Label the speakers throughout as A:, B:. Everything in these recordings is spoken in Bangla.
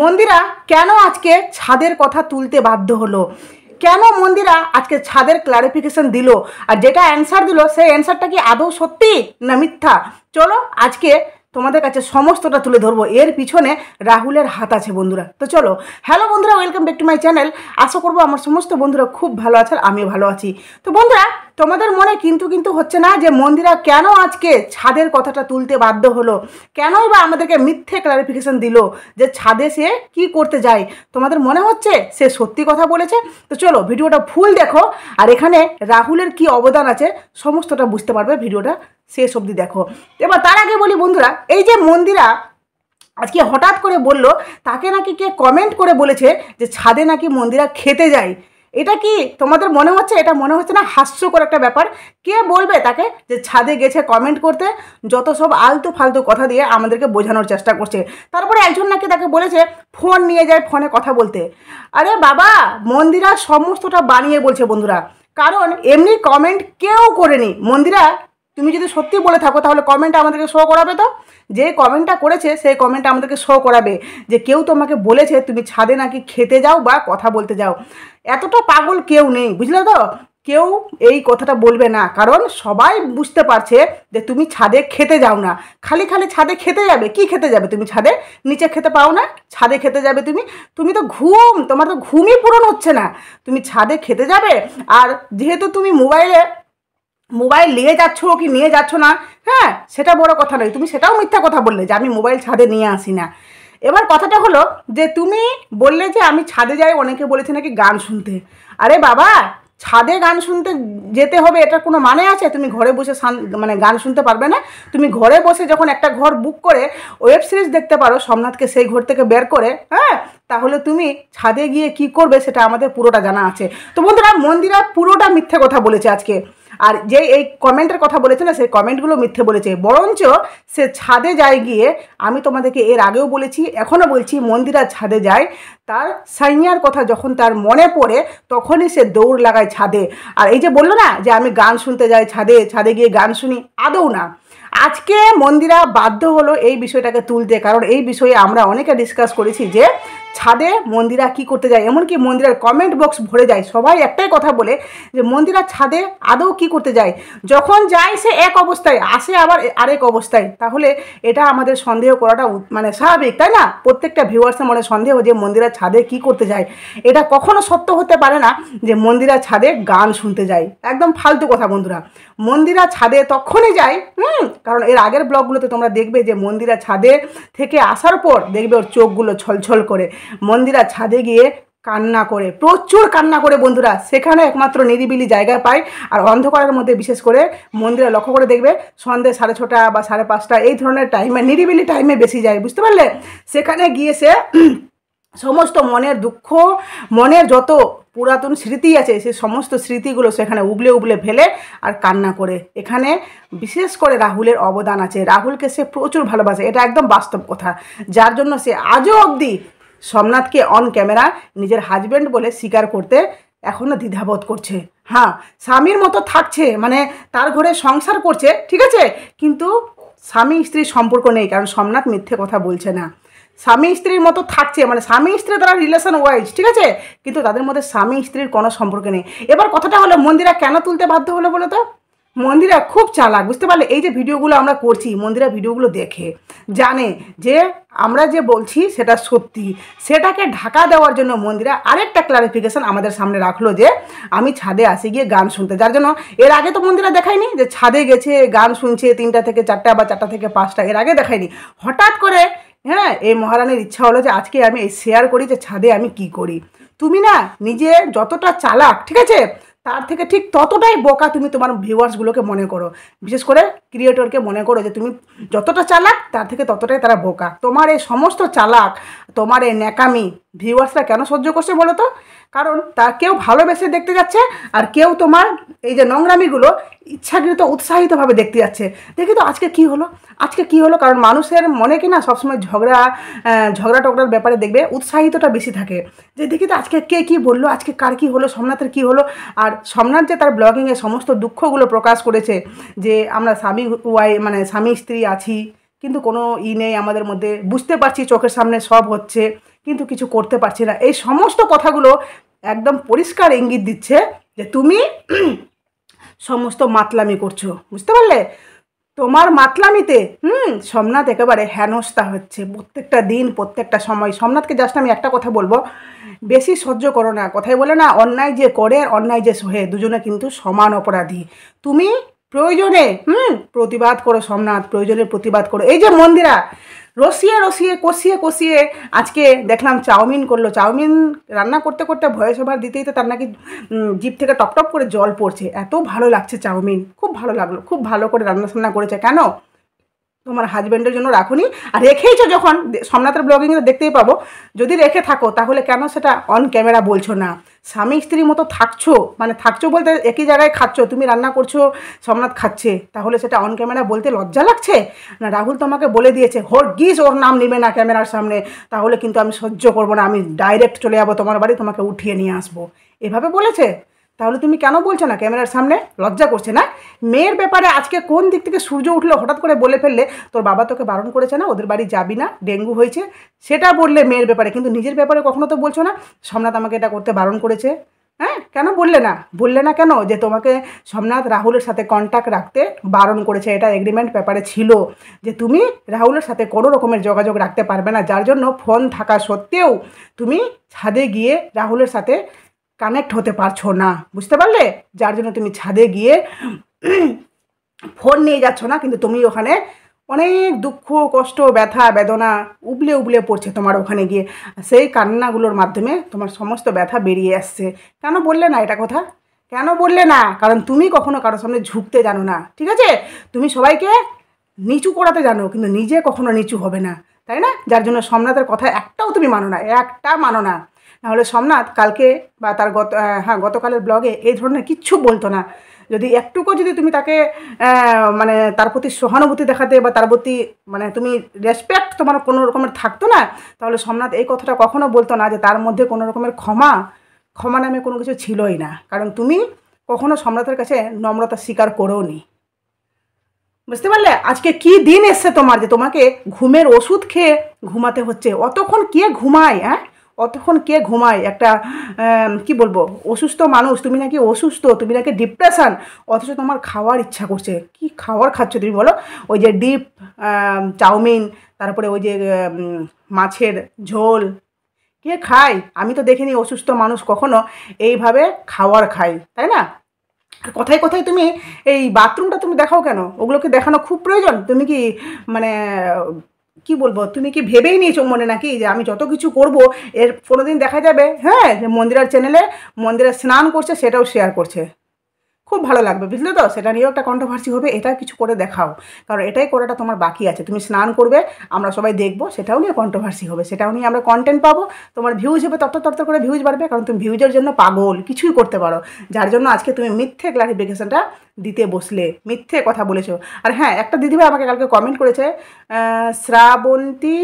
A: মন্দিরা কেন আজকে ছাদের কথা তুলতে বাধ্য হলো কেন মন্দিরা আজকে ছাদের ক্লারিফিকেশন দিল আর যেটা অ্যান্সার দিল সেই অ্যান্সারটা কি আদৌ সত্যি না মিথ্যা চলো আজকে তোমাদের কাছে সমস্তটা তুলে ধরবো এর পিছনে রাহুলের হাত আছে বন্ধুরা তো চলো হ্যালো বন্ধুরা welcome back to my channel আশা করবো আমার সমস্ত বন্ধুরা খুব ভালো আর আমিও ভালো আছি তো বন্ধুরা তোমাদের মনে কিন্তু কিন্তু হচ্ছে না যে মন্দিরা কেন আজকে ছাদের কথাটা তুলতে বাধ্য হলো কেনই বা আমাদেরকে মিথ্যে ক্লারিফিকেশন দিল যে ছাদে সে কি করতে যায় তোমাদের মনে হচ্ছে সে সত্যি কথা বলেছে তো চলো ভিডিওটা ফুল দেখো আর এখানে রাহুলের কি অবদান আছে সমস্তটা বুঝতে পারবে ভিডিওটা শেষ অবধি দেখো এবার তার আগে বলি বন্ধুরা এই যে মন্দিরা আজকে হঠাৎ করে বলল তাকে নাকি কে কমেন্ট করে বলেছে যে ছাদে নাকি মন্দিরা খেতে যায় এটা কি তোমাদের মনে হচ্ছে এটা মনে হচ্ছে না হাস্যকর একটা ব্যাপার কে বলবে তাকে যে ছাদে গেছে কমেন্ট করতে যত সব আলতু ফালতু কথা দিয়ে আমাদেরকে বোঝানোর চেষ্টা করছে তারপরে একজন নাকি তাকে বলেছে ফোন নিয়ে যায় ফোনে কথা বলতে আরে বাবা মন্দিরা সমস্তটা বানিয়ে বলছে বন্ধুরা কারণ এমনি কমেন্ট কেউ করেনি মন্দিরা তুমি যদি সত্যি বলে থাকো তাহলে কমেন্টটা আমাদেরকে শো করাবে তো যে কমেন্টটা করেছে সেই কমেন্টটা আমাদেরকে শো করাবে যে কেউ তোমাকে বলেছে তুমি ছাদে নাকি খেতে যাও বা কথা বলতে যাও এতটা পাগল কেউ নেই বুঝলে তো কেউ এই কথাটা বলবে না কারণ সবাই বুঝতে পারছে যে তুমি ছাদে খেতে যাও না খালি খালি ছাদে খেতে যাবে কি খেতে যাবে তুমি ছাদে নিচে খেতে পাও না ছাদে খেতে যাবে তুমি তুমি তো ঘুম তোমার তো ঘুমই পূরণ হচ্ছে না তুমি ছাদে খেতে যাবে আর যেহেতু তুমি মোবাইলে মোবাইল নিয়ে যাচ্ছ কি নিয়ে যাচ্ছ না হ্যাঁ সেটা বড় কথা নয় তুমি সেটাও মিথ্যা কথা বললে যে আমি মোবাইল ছাদে নিয়ে আসি না এবার কথাটা হলো যে তুমি বললে যে আমি ছাদে যাই অনেকে বলেছে নাকি গান শুনতে আরে বাবা ছাদে গান শুনতে যেতে হবে এটার কোনো মানে আছে তুমি ঘরে বসে মানে গান শুনতে পারবে না তুমি ঘরে বসে যখন একটা ঘর বুক করে ওয়েব সিরিজ দেখতে পারো সোমনাথকে সেই ঘর থেকে বের করে হ্যাঁ তাহলে তুমি ছাদে গিয়ে কি করবে সেটা আমাদের পুরোটা জানা আছে তো বন্ধুরা মন্দিরা পুরোটা মিথ্যে কথা বলেছে আজকে আর যে এই কমেন্টের কথা বলেছে না সেই কমেন্টগুলো মিথ্যে বলেছে বরঞ্চ সে ছাদে যায় গিয়ে আমি তোমাদেরকে এর আগেও বলেছি এখনও বলছি মন্দিরা ছাদে যায় তার সাইয়ার কথা যখন তার মনে পড়ে তখনই সে দৌড় লাগায় ছাদে আর এই যে বললো না যে আমি গান শুনতে যাই ছাদে ছাদে গিয়ে গান শুনি আদৌ না আজকে মন্দিরা বাধ্য হলো এই বিষয়টাকে তুলতে কারণ এই বিষয়ে আমরা অনেকে ডিসকাস করেছি যে ছাদে মন্দিরা কি করতে যায় এমনকি মন্দিরার কমেন্ট বক্স ভরে যায় সবাই একটাই কথা বলে যে মন্দিরা ছাদে আদৌ কি করতে যায় যখন যায় সে এক অবস্থায় আসে আবার আরেক অবস্থায় তাহলে এটা আমাদের সন্দেহ করাটা মানে স্বাভাবিক তাই না প্রত্যেকটা ভিউয়ার্সের মনে সন্দেহ যে মন্দিরা ছাদে কি করতে যায় এটা কখনো সত্য হতে পারে না যে মন্দিরা ছাদে গান শুনতে যায় একদম ফালতু কথা বন্ধুরা মন্দিরা ছাদে তখনই যায় হুম কারণ এর আগের ব্লগগুলোতে তোমরা দেখবে যে মন্দিরা ছাদে থেকে আসার পর দেখবে ওর চোখগুলো ছলছল করে মন্দিরা ছাদে গিয়ে কান্না করে প্রচুর কান্না করে বন্ধুরা সেখানে একমাত্র নিরিবিলি জায়গা পায় আর অন্ধকারের মধ্যে বিশেষ করে মন্দিরে লক্ষ্য করে দেখবে সন্ধ্যে সাড়ে ছটা বা সাড়ে পাঁচটা এই ধরনের টাইমে নিরিবিলি টাইমে বেশি যায় বুঝতে পারলে সেখানে গিয়ে সে সমস্ত মনের দুঃখ মনের যত পুরাতন স্মৃতি আছে সে সমস্ত স্মৃতিগুলো সেখানে উবলে উবলে ফেলে আর কান্না করে এখানে বিশেষ করে রাহুলের অবদান আছে রাহুলকে সে প্রচুর ভালোবাসে এটা একদম বাস্তব কথা যার জন্য সে আজও অবধি সোমনাথকে অন ক্যামেরা নিজের হাজব্যান্ড বলে স্বীকার করতে এখনও দ্বিধাবোধ করছে হ্যাঁ স্বামীর মতো থাকছে মানে তার ঘরে সংসার করছে ঠিক আছে কিন্তু স্বামী স্ত্রীর সম্পর্ক নেই কারণ সোমনাথ মিথ্যে কথা বলছে না স্বামী স্ত্রীর মতো থাকছে মানে স্বামী স্ত্রী তারা রিলেশন ওয়াইজ ঠিক আছে কিন্তু তাদের মধ্যে স্বামী স্ত্রীর কোনো সম্পর্ক নেই এবার কথাটা হলো মন্দিরা কেন তুলতে বাধ্য হলো বলো তো মন্দিরা খুব চালাক বুঝতে পারলে এই যে ভিডিওগুলো আমরা করছি মন্দিরা ভিডিওগুলো দেখে জানে যে আমরা যে বলছি সেটা সত্যি সেটাকে ঢাকা দেওয়ার জন্য মন্দিরে আরেকটা ক্লারিফিকেশান আমাদের সামনে রাখলো যে আমি ছাদে আসি গিয়ে গান শুনতে যার জন্য এর আগে তো মন্দিরা দেখায়নি যে ছাদে গেছে গান শুনছে তিনটা থেকে চারটা বা চারটা থেকে পাঁচটা এর আগে দেখায়নি হঠাৎ করে হ্যাঁ এই মহারানীর ইচ্ছা হলো যে আজকে আমি শেয়ার করি যে ছাদে আমি কি করি তুমি না নিজে যতটা চালাক ঠিক আছে তার থেকে ঠিক ততটাই বোকা তুমি তোমার ভিউয়ার্সগুলোকে মনে করো বিশেষ করে ক্রিয়েটরকে মনে করো যে তুমি যতটা চালাক তার থেকে ততটাই তারা বোকা তোমার এই সমস্ত চালাক তোমার এই ন্যাকামি ভিউয়ার্সরা কেন সহ্য করছে বলো তো কারণ তার কেউ ভালোবেসে দেখতে যাচ্ছে আর কেউ তোমার এই যে নোংরামিগুলো ইচ্ছাকৃত উৎসাহিতভাবে দেখতে যাচ্ছে দেখি তো আজকে কি হলো আজকে কি হলো কারণ মানুষের মনে কি না সবসময় ঝগড়া ঝগড়া টগড়ার ব্যাপারে দেখবে উৎসাহিতটা বেশি থাকে যে দেখি তো আজকে কে কি বললো আজকে কার কি হলো সোমনাথের কি হলো আর সোমনাথ যে তার ব্লগিংয়ে সমস্ত দুঃখগুলো প্রকাশ করেছে যে আমরা স্বামী ওয়াই মানে স্বামী স্ত্রী আছি কিন্তু কোনো ই নেই আমাদের মধ্যে বুঝতে পারছি চোখের সামনে সব হচ্ছে কিন্তু কিছু করতে পারছি না এই সমস্ত কথাগুলো একদম পরিষ্কার ইঙ্গিত দিচ্ছে যে তুমি সমস্ত মাতলামি করছো বুঝতে পারলে তোমার মাতলামিতে হুম সোমনাথ একেবারে হেনস্থা হচ্ছে প্রত্যেকটা দিন প্রত্যেকটা সময় সোমনাথকে জাস্ট আমি একটা কথা বলবো বেশি সহ্য করো না কথাই বলে না অন্যায় যে করে আর অন্যায় যে সহে দুজনে কিন্তু সমান অপরাধী তুমি প্রয়োজনে হুম প্রতিবাদ করো সোমনাথ প্রয়োজনে প্রতিবাদ করো এই যে মন্দিরা রসিয়ে রসিয়ে কষিয়ে কষিয়ে আজকে দেখলাম চাউমিন করলো চাউমিন রান্না করতে করতে ভয়েস ওভার দিতেই তো তার নাকি জিপ থেকে টপটপ করে জল পড়ছে এত ভালো লাগছে চাউমিন খুব ভালো লাগলো খুব ভালো করে রান্না সান্না করেছে কেন তোমার হাজব্যান্ডের জন্য রাখুনি আর রেখেইছো যখন সোমনাথের ব্লগিংয়ে দেখতেই পাবো যদি রেখে থাকো তাহলে কেন সেটা অন ক্যামেরা বলছো না স্বামী স্ত্রীর মতো থাকছো মানে থাকছো বলতে একই জায়গায় খাচ্ছো তুমি রান্না করছো সোমনাথ খাচ্ছে তাহলে সেটা অন ক্যামেরা বলতে লজ্জা লাগছে না রাহুল তোমাকে বলে দিয়েছে হোর গিস ওর নাম নেবে না ক্যামেরার সামনে তাহলে কিন্তু আমি সহ্য করবো না আমি ডাইরেক্ট চলে যাবো তোমার বাড়ি তোমাকে উঠিয়ে নিয়ে আসবো এভাবে বলেছে তাহলে তুমি কেন বলছো না ক্যামেরার সামনে লজ্জা করছে না মেয়ের ব্যাপারে আজকে কোন দিক থেকে সূর্য উঠলে হঠাৎ করে বলে ফেললে তোর বাবা তোকে বারণ করেছে না ওদের বাড়ি যাবি না ডেঙ্গু হয়েছে সেটা বললে মেয়ের ব্যাপারে কিন্তু নিজের ব্যাপারে কখনো তো বলছো না সোমনাথ আমাকে এটা করতে বারণ করেছে হ্যাঁ কেন বললে না বললে না কেন যে তোমাকে সোমনাথ রাহুলের সাথে কন্ট্যাক্ট রাখতে বারণ করেছে এটা এগ্রিমেন্ট ব্যাপারে ছিল যে তুমি রাহুলের সাথে কোনো রকমের যোগাযোগ রাখতে পারবে না যার জন্য ফোন থাকা সত্ত্বেও তুমি ছাদে গিয়ে রাহুলের সাথে কানেক্ট হতে পারছো না বুঝতে পারলে যার জন্য তুমি ছাদে গিয়ে ফোন নিয়ে যাচ্ছ না কিন্তু তুমি ওখানে অনেক দুঃখ কষ্ট ব্যথা বেদনা উবলে উবলে পড়ছে তোমার ওখানে গিয়ে সেই কান্নাগুলোর মাধ্যমে তোমার সমস্ত ব্যথা বেরিয়ে আসছে কেন বললে না এটা কথা কেন বললে না কারণ তুমি কখনো কারোর সামনে ঝুঁকতে জানো না ঠিক আছে তুমি সবাইকে নিচু করাতে জানো কিন্তু নিজে কখনো নিচু হবে না তাই না যার জন্য সোমনাথের কথা একটাও তুমি মানো না একটা মানো না নাহলে সোমনাথ কালকে বা তার গত হ্যাঁ গতকালের ব্লগে এই ধরনের কিচ্ছু বলতো না যদি একটুকু যদি তুমি তাকে মানে তার প্রতি সহানুভূতি দেখাতে বা তার প্রতি মানে তুমি রেসপেক্ট তোমার কোনো রকমের থাকতো না তাহলে সোমনাথ এই কথাটা কখনো বলতো না যে তার মধ্যে কোনো রকমের ক্ষমা ক্ষমা নামে কোনো কিছু ছিলই না কারণ তুমি কখনো সম্রাটের কাছে নম্রতা স্বীকার করেও নি বুঝতে পারলে আজকে কি দিন এসছে তোমার যে তোমাকে ঘুমের ওষুধ খেয়ে ঘুমাতে হচ্ছে অতক্ষণ কে ঘুমায় হ্যাঁ অতক্ষণ কে ঘুমায় একটা কি বলবো অসুস্থ মানুষ তুমি নাকি অসুস্থ তুমি নাকি ডিপ্রেশান অথচ তোমার খাওয়ার ইচ্ছা করছে কি খাওয়ার খাচ্ছ তুমি বলো ওই যে ডিপ চাউমিন তারপরে ওই যে মাছের ঝোল কে খায় আমি তো দেখিনি অসুস্থ মানুষ কখনো এইভাবে খাওয়ার খায় তাই না কোথায় কোথায় তুমি এই বাথরুমটা তুমি দেখাও কেন ওগুলোকে দেখানো খুব প্রয়োজন তুমি কি মানে কি বলবো তুমি কি ভেবেই নিয়েছো মনে নাকি যে আমি যত কিছু করব এর কোনো দিন দেখা যাবে হ্যাঁ যে মন্দিরার চ্যানেলে মন্দিরে স্নান করছে সেটাও শেয়ার করছে খুব ভালো লাগবে বুঝলে তো সেটা নিয়েও একটা কন্ট্রোভার্সি হবে এটা কিছু করে দেখাও কারণ এটাই করাটা তোমার বাকি আছে তুমি স্নান করবে আমরা সবাই দেখবো সেটাও নিয়ে কন্ট্রোভার্সি হবে সেটাও নিয়ে আমরা কন্টেন্ট পাবো তোমার ভিউজ হবে তত তত করে ভিউজ বাড়বে কারণ তুমি ভিউজের জন্য পাগল কিছুই করতে পারো যার জন্য আজকে তুমি মিথ্যে ক্লারিফিকেশানটা দিতে বসলে মিথ্যে কথা বলেছো আর হ্যাঁ একটা দিদিভাই আমাকে কালকে কমেন্ট করেছে শ্রাবন্তী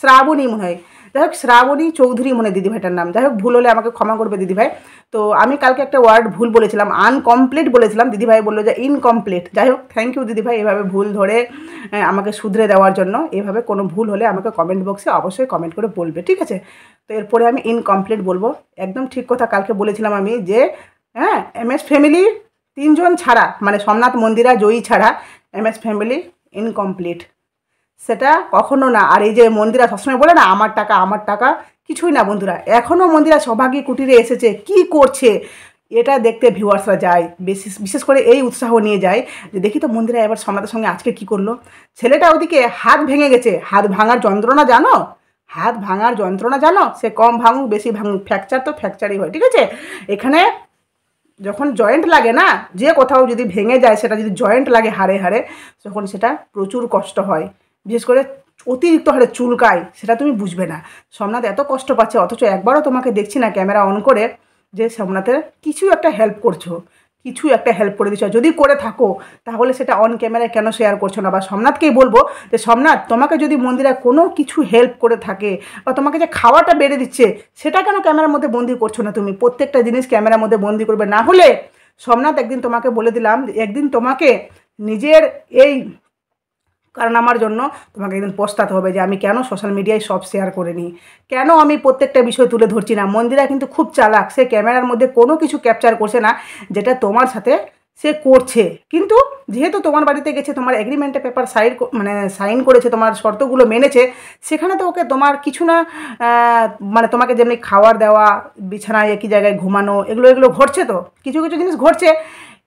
A: শ্রাবণী মনে হয় যাই হোক শ্রাবণী চৌধুরী মনে দিদিভাইটার নাম যাই হোক ভুল হলে আমাকে ক্ষমা করবে দিদিভাই তো আমি কালকে একটা ওয়ার্ড ভুল বলেছিলাম আনকমপ্লিট বলেছিলাম দিদিভাই বললো যে ইনকমপ্লিট যাই হোক থ্যাংক ইউ দিদিভাই এভাবে ভুল ধরে আমাকে শুধরে দেওয়ার জন্য এভাবে কোনো ভুল হলে আমাকে কমেন্ট বক্সে অবশ্যই কমেন্ট করে বলবে ঠিক আছে তো এরপরে আমি ইনকমপ্লিট বলবো একদম ঠিক কথা কালকে বলেছিলাম আমি যে হ্যাঁ এম এস ফ্যামিলি তিনজন ছাড়া মানে সোমনাথ মন্দিরা জয়ী ছাড়া এম এস ফ্যামিলি ইনকমপ্লিট সেটা কখনো না আর এই যে মন্দিরা সবসময় বলে না আমার টাকা আমার টাকা কিছুই না বন্ধুরা এখনও মন্দিরা সৌভাগ্যী কুটিরে এসেছে কি করছে এটা দেখতে ভিউয়ার্সরা যায় বিশেষ বিশেষ করে এই উৎসাহ নিয়ে যায় যে দেখি তো মন্দিরা এবার সম্রাটের সঙ্গে আজকে কি করলো ছেলেটা ওদিকে হাত ভেঙে গেছে হাত ভাঙার যন্ত্রণা জানো হাত ভাঙার যন্ত্রণা জানো সে কম ভাঙুক বেশি ভাঙুক ফ্র্যাকচার তো ফ্র্যাকচারই হয় ঠিক আছে এখানে যখন জয়েন্ট লাগে না যে কোথাও যদি ভেঙে যায় সেটা যদি জয়েন্ট লাগে হারে হারে তখন সেটা প্রচুর কষ্ট হয় বিশেষ করে অতিরিক্ত হারে চুলকায় সেটা তুমি বুঝবে না সোমনাথ এত কষ্ট পাচ্ছে অথচ একবারও তোমাকে দেখছি না ক্যামেরা অন করে যে সোমনাথের কিছু একটা হেল্প করছো কিছু একটা হেল্প করে দিচ্ছ যদি করে থাকো তাহলে সেটা অন ক্যামেরায় কেন শেয়ার করছো না বা সোমনাথকেই বলবো যে সোমনাথ তোমাকে যদি মন্দিরা কোনো কিছু হেল্প করে থাকে বা তোমাকে যে খাওয়াটা বেড়ে দিচ্ছে সেটা কেন ক্যামেরার মধ্যে বন্দি করছো না তুমি প্রত্যেকটা জিনিস ক্যামেরার মধ্যে বন্দি করবে না হলে সোমনাথ একদিন তোমাকে বলে দিলাম একদিন তোমাকে নিজের এই কারণ আমার জন্য তোমাকে একদিন পস্তাতে হবে যে আমি কেন সোশ্যাল মিডিয়ায় সব শেয়ার করে নিই কেন আমি প্রত্যেকটা বিষয় তুলে ধরছি না মন্দিরা কিন্তু খুব চালাক সে ক্যামেরার মধ্যে কোনো কিছু ক্যাপচার করছে না যেটা তোমার সাথে সে করছে কিন্তু যেহেতু তোমার বাড়িতে গেছে তোমার এগ্রিমেন্টে পেপার সাইন মানে সাইন করেছে তোমার শর্তগুলো মেনেছে সেখানে তো ওকে তোমার কিছু না মানে তোমাকে যেমনি খাওয়ার দেওয়া বিছানায় একই জায়গায় ঘুমানো এগুলো এগুলো ঘটছে তো কিছু কিছু জিনিস ঘটছে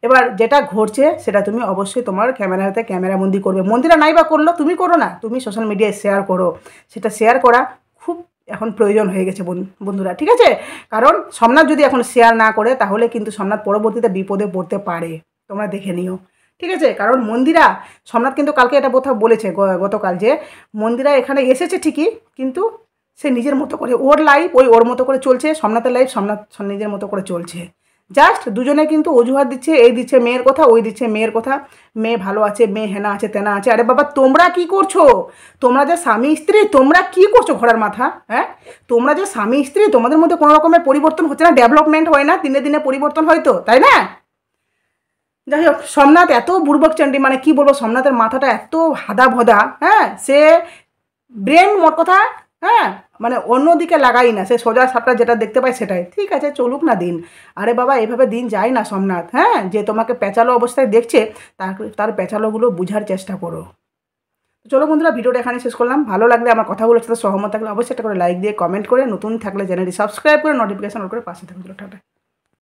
A: এবার যেটা ঘটছে সেটা তুমি অবশ্যই তোমার ক্যামেরাতে বন্দি করবে মন্দিরা নাই বা করলো তুমি করো না তুমি সোশ্যাল মিডিয়ায় শেয়ার করো সেটা শেয়ার করা খুব এখন প্রয়োজন হয়ে গেছে বন্ধুরা ঠিক আছে কারণ সোমনাথ যদি এখন শেয়ার না করে তাহলে কিন্তু সোমনাথ পরবর্তীতে বিপদে পড়তে পারে তোমরা দেখে নিও ঠিক আছে কারণ মন্দিরা সোমনাথ কিন্তু কালকে এটা কোথাও বলেছে গতকাল যে মন্দিরা এখানে এসেছে ঠিকই কিন্তু সে নিজের মতো করে ওর লাইফ ওই ওর মতো করে চলছে সোমনাথের লাইফ সোমনাথ নিজের মতো করে চলছে জাস্ট দুজনে কিন্তু অজুহাত দিচ্ছে এই দিচ্ছে মেয়ের কথা ওই দিচ্ছে মেয়ের কথা মেয়ে ভালো আছে মেয়ে হেনা আছে তেনা আছে আরে বাবা তোমরা কি করছো তোমরা যে স্বামী স্ত্রী তোমরা কি করছো ঘোড়ার মাথা হ্যাঁ তোমরা যে স্বামী স্ত্রী তোমাদের মধ্যে কোনো রকমের পরিবর্তন হচ্ছে না ডেভেলপমেন্ট হয় না দিনে দিনে পরিবর্তন হয় তো তাই না যাই হোক সোমনাথ এত বুর্বক চণ্ডী মানে কি বলবো সোমনাথের মাথাটা এত হাদা ভদা হ্যাঁ সে ব্রেন মোট কথা হ্যাঁ মানে অন্যদিকে লাগাই না সে সোজা সাপটা যেটা দেখতে পাই সেটাই ঠিক আছে চলুক না দিন আরে বাবা এভাবে দিন যায় না সোমনাথ হ্যাঁ যে তোমাকে পেঁচালো অবস্থায় দেখছে তার তার পেঁচালোগুলো বোঝার চেষ্টা করো চলো বন্ধুরা ভিডিওটা এখানে শেষ করলাম ভালো লাগলে আমার কথাগুলোর সাথে সহমত থাকলে অবশ্যই একটা করে লাইক দিয়ে কমেন্ট করে নতুন থাকলে চ্যানেলটি সাবস্ক্রাইব করে নোটিফিকেশন অন করে পাশে থাকবে